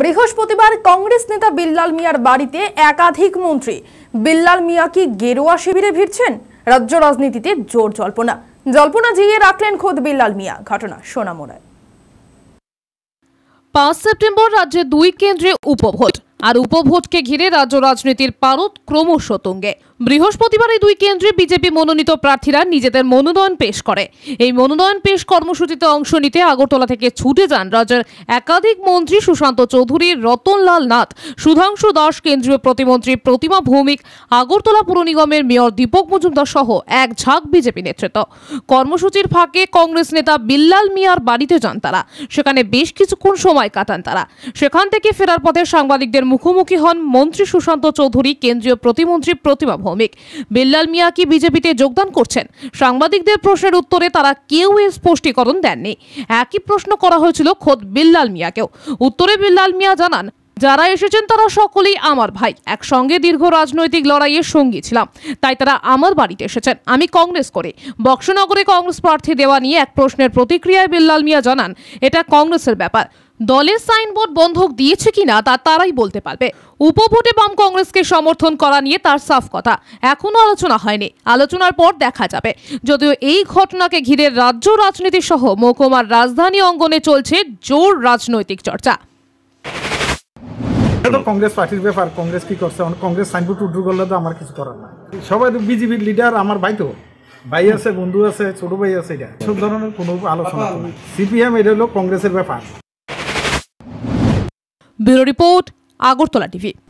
বৃহস্পতিবার কংগ্রেস নেতা বিল্লাল মিয়ার বাড়িতে একাধিক মন্ত্রী বিল্লাল মিয়া কি গেরুয়া শিবিরে ভিড়ছেন রাজ্য রাজনীতিতে জোর জল্পনা জল্পনা জিয়ে রাখলেন খোদ বিল্লাল মিয়া ঘটনা সোনামোড়ায় পাঁচ সেপ্টেম্বর রাজ্যে দুই কেন্দ্রে উপভোট আর উপভোটকে ঘিরে রাজ্য রাজনীতির পারদ ক্রমশ তুঙ্গে বৃহস্পতিবার এই দুই কেন্দ্রে বিজেপি মনোনীত প্রার্থীরা নিজেদের মনোনয়ন পেশ করে এই মনোনয়ন পেশ কর্মসূচিতে অংশ নিতে আগরতলা থেকে ছুটে যান রাজ্যের একাধিক মন্ত্রী সুশান্ত চৌধুরী রতনলাল নাথ সুধাংশু দাস কেন্দ্রীয় প্রতিমন্ত্রী প্রতিমা ভৌমিক আগরতলা পুর নিগমের মেয়র দীপক মজুমদার সহ এক ঝাঁক বিজেপি নেতৃত্ব কর্মসূচির ফাঁকে কংগ্রেস নেতা বিল্লাল মিয়ার বাড়িতে যান তারা সেখানে বেশ কিছুক্ষণ সময় কাটান তারা সেখান থেকে ফেরার পথে সাংবাদিকদের মুখোমুখি হন মন্ত্রী সুশান্ত চৌধুরী কেন্দ্রীয় প্রতিমন্ত্রী প্রতিমা ভৌমিক বিল্লাল মিয়া কি বিজেপিতে যোগদান করছেন সাংবাদিকদের প্রশ্নের উত্তরে তারা কেউ এর স্পষ্টীকরণ দেননি একই প্রশ্ন করা হয়েছিল খোদ বিল্লাল মিয়াকেও উত্তরে বিল্লাল মিয়া জানান যারা এসেছেন তারা সকলেই আমার ভাই একসঙ্গে দীর্ঘ রাজনৈতিক লড়াইয়ের সঙ্গী ছিলাম তাই তারা আমার বাড়িতে এসেছেন আমি কংগ্রেস করে বক্সনগরে কংগ্রেস প্রার্থী দেওয়া নিয়ে এক প্রশ্নের প্রতিক্রিয়ায় বিল্লাল মিয়া জানান এটা কংগ্রেসের ব্যাপার দলের সাইনবোর্ড বন্ধক দিয়েছে কিনা তা তারাই বলতে পারবে উপভোটে বাম কংগ্রেসকে সমর্থন করা নিয়ে তার সাফ কথা এখনও আলোচনা হয়নি আলোচনার পর দেখা যাবে যদিও এই ঘটনাকে ঘিরে রাজ্য রাজনীতি সহ মহকুমার রাজধানী অঙ্গনে চলছে জোর রাজনৈতিক চর্চা কংগ্রেস পার্টির ব্যাপার কংগ্রেস কি করছে কংগ্রেস সাইনবোর্ড উদ্রু করলে তো আমার কিছু করার নাই সবাই তো বিজেপির লিডার আমার ভাই তো ভাই আছে বন্ধু আছে ছোট ভাই আছে এটা সব ধরনের কোনো আলোচনা সিপিএম এটা হলো কংগ্রেসের ব্যাপার ব্যুরো রিপোর্ট আগরতলা টিভি